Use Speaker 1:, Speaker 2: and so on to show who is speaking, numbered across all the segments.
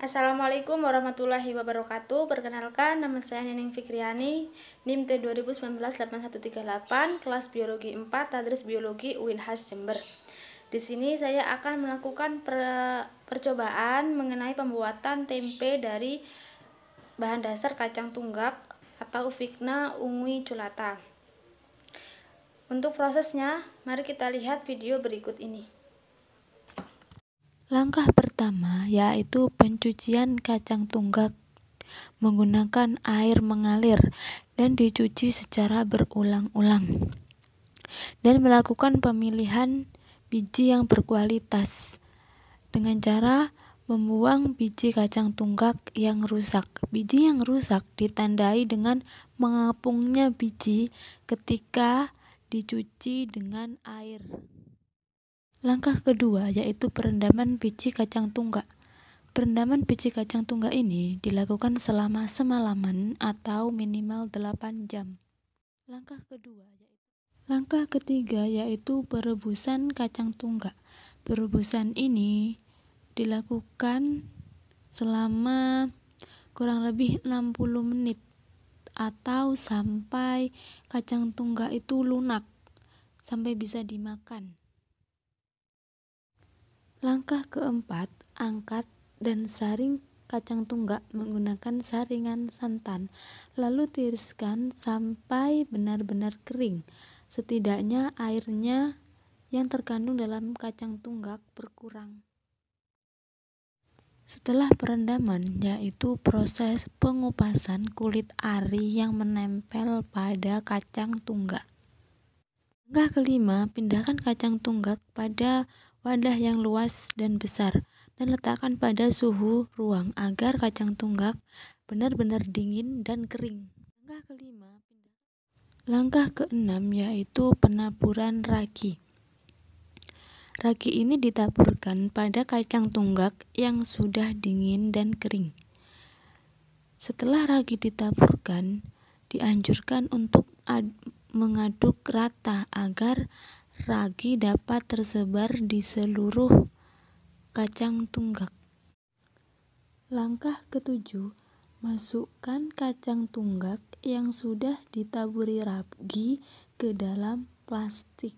Speaker 1: Assalamualaikum warahmatullahi wabarakatuh. Perkenalkan, nama saya Neneng Fikriani, NIM T2019-8138, kelas Biologi 4, Tadris Biologi Winhas Jember. Di sini saya akan melakukan per percobaan mengenai pembuatan tempe dari bahan dasar kacang tunggak atau Vigna ungui culata. Untuk prosesnya, mari kita lihat video berikut ini. Langkah pertama yaitu pencucian kacang tunggak menggunakan air mengalir dan dicuci secara berulang-ulang dan melakukan pemilihan biji yang berkualitas dengan cara membuang biji kacang tunggak yang rusak. Biji yang rusak ditandai dengan mengapungnya biji ketika dicuci dengan air. Langkah kedua yaitu perendaman biji kacang tunggak. Perendaman biji kacang tunggak ini dilakukan selama semalaman atau minimal 8 jam. Langkah kedua yaitu Langkah ketiga yaitu perebusan kacang tunggak. Perebusan ini dilakukan selama kurang lebih 60 menit atau sampai kacang tunggak itu lunak sampai bisa dimakan. Langkah keempat, angkat dan saring kacang tunggak menggunakan saringan santan, lalu tiriskan sampai benar-benar kering. Setidaknya airnya yang terkandung dalam kacang tunggak berkurang. Setelah perendaman, yaitu proses pengupasan kulit ari yang menempel pada kacang tunggak. Langkah kelima, pindahkan kacang tunggak pada wadah yang luas dan besar dan letakkan pada suhu ruang agar kacang tunggak benar-benar dingin dan kering. Langkah kelima, langkah keenam yaitu penaburan ragi. Ragi ini ditaburkan pada kacang tunggak yang sudah dingin dan kering. Setelah ragi ditaburkan, dianjurkan untuk mengaduk rata agar Ragi dapat tersebar di seluruh kacang tunggak. Langkah ketujuh, masukkan kacang tunggak yang sudah ditaburi ragi ke dalam plastik.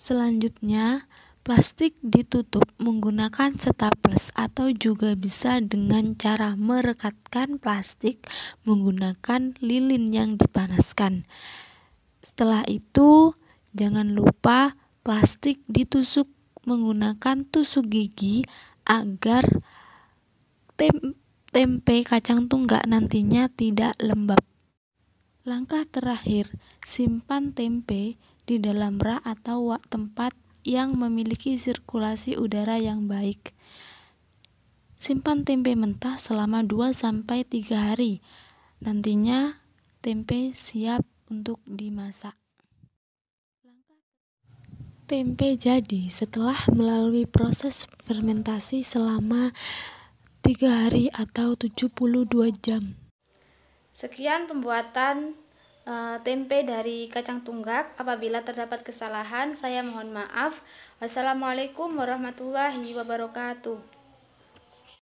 Speaker 1: Selanjutnya, plastik ditutup menggunakan staples atau juga bisa dengan cara merekatkan plastik menggunakan lilin yang dipanaskan. Setelah itu, jangan lupa plastik ditusuk menggunakan tusuk gigi agar tem tempe kacang tunggak nantinya tidak lembab. Langkah terakhir, simpan tempe di dalam rak atau tempat yang memiliki sirkulasi udara yang baik. Simpan tempe mentah selama 2 sampai 3 hari. Nantinya tempe siap untuk dimasak. Tempe jadi setelah melalui proses fermentasi selama 3 hari atau 72 jam. Sekian pembuatan uh, tempe dari kacang tunggak. Apabila terdapat kesalahan, saya mohon maaf. Wassalamualaikum warahmatullahi wabarakatuh.